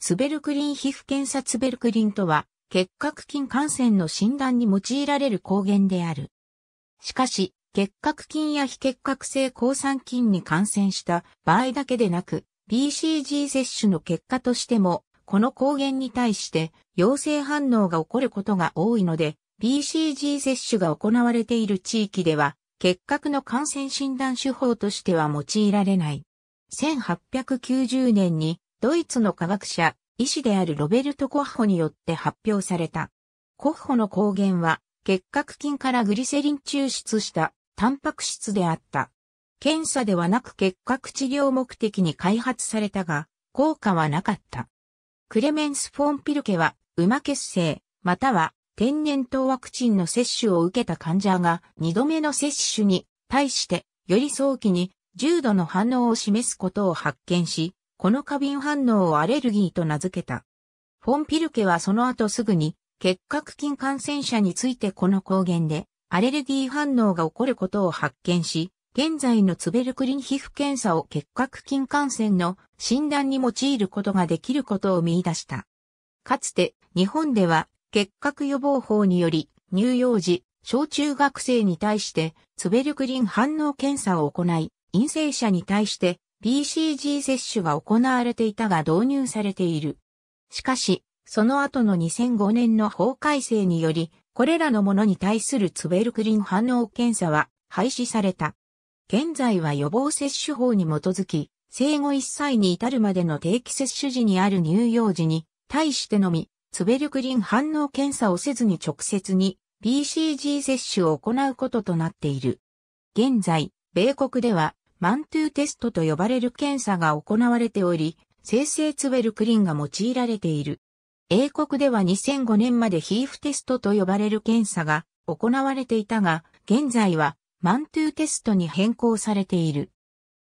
ツベルクリン皮膚検査ツベルクリンとは、結核菌感染の診断に用いられる抗原である。しかし、結核菌や非結核性抗酸菌に感染した場合だけでなく、BCG 接種の結果としても、この抗原に対して陽性反応が起こることが多いので、BCG 接種が行われている地域では、結核の感染診断手法としては用いられない。1890年にドイツの科学者、医師であるロベルト・コッホによって発表された。コッホの抗原は、結核菌からグリセリン抽出したタンパク質であった。検査ではなく結核治療目的に開発されたが、効果はなかった。クレメンス・フォン・ピルケは、馬血性、または天然痘ワクチンの接種を受けた患者が二度目の接種に対して、より早期に重度の反応を示すことを発見し、この過敏反応をアレルギーと名付けた。フォンピルケはその後すぐに、結核菌感染者についてこの抗原で、アレルギー反応が起こることを発見し、現在のツベルクリン皮膚検査を結核菌感染の診断に用いることができることを見出した。かつて日本では結核予防法により乳幼児、小中学生に対してツベルクリン反応検査を行い、陰性者に対して BCG 接種が行われていたが導入されている。しかし、その後の2005年の法改正により、これらのものに対するツベルクリン反応検査は廃止された。現在は予防接種法に基づき、生後1歳に至るまでの定期接種時にある乳幼児に対してのみ、ツベルクリン反応検査をせずに直接に BCG 接種を行うこととなっている。現在、米国ではマントゥーテストと呼ばれる検査が行われており、生成ツベルクリンが用いられている。英国では2005年までヒーフテストと呼ばれる検査が行われていたが、現在はマントゥーテストに変更されている。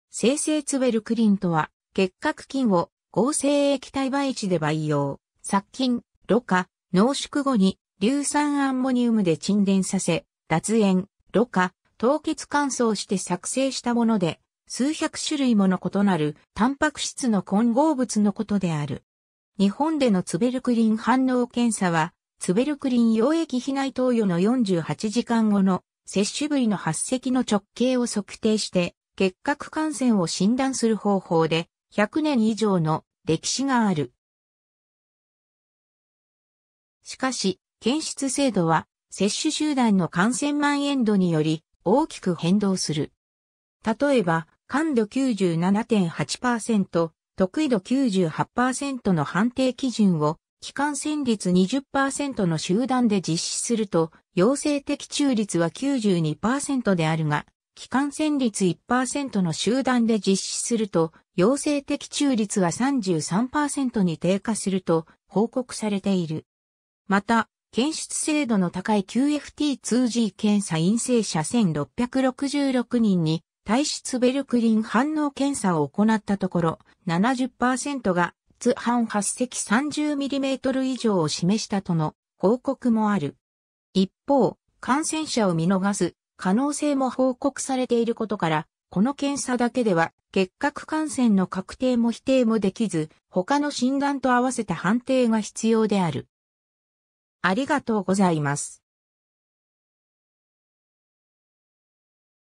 生成ツベルクリンとは、結核菌を合成液体培地で培養、殺菌、ろ過、濃縮後に硫酸アンモニウムで沈殿させ、脱塩、ろ過、凍結乾燥して作成したもので、数百種類もの異なるタンパク質の混合物のことである。日本でのツベルクリン反応検査は、ツベルクリン溶液被内投与の48時間後の摂取部位の発石の直径を測定して、結核感染を診断する方法で、100年以上の歴史がある。しかし、検出制度は、接種集団の感染蔓延度により、大きく変動する。例えば、感度97.8%、得意度98%の判定基準を、期間戦率20%の集団で実施すると、陽性的中率は92%であるが、期間戦率1%の集団で実施すると、陽性的中率は33%に低下すると報告されている。また、検出精度の高い QFT2G 検査陰性者1666人に体質ベルクリン反応検査を行ったところ70%が津半8積 30mm 以上を示したとの報告もある。一方、感染者を見逃す可能性も報告されていることから、この検査だけでは結核感染の確定も否定もできず、他の診断と合わせた判定が必要である。ありがとうございます。